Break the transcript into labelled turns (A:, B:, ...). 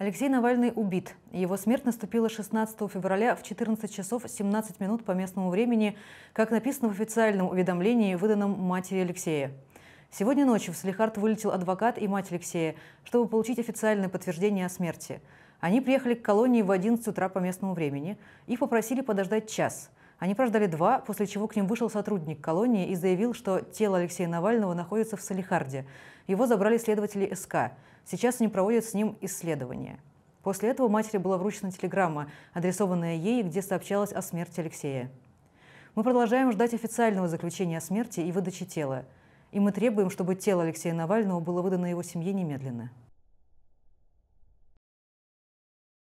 A: Алексей Навальный убит. Его смерть наступила 16 февраля в 14 часов 17 минут по местному времени, как написано в официальном уведомлении, выданном матери Алексея. Сегодня ночью в Салихард вылетел адвокат и мать Алексея, чтобы получить официальное подтверждение о смерти. Они приехали к колонии в 11 утра по местному времени. и попросили подождать час – они прождали два, после чего к ним вышел сотрудник колонии и заявил, что тело Алексея Навального находится в Салихарде. Его забрали следователи СК. Сейчас они проводят с ним исследование. После этого матери была вручена телеграмма, адресованная ей, где сообщалось о смерти Алексея. Мы продолжаем ждать официального заключения о смерти и выдачи тела. И мы требуем, чтобы тело Алексея Навального было выдано его семье немедленно.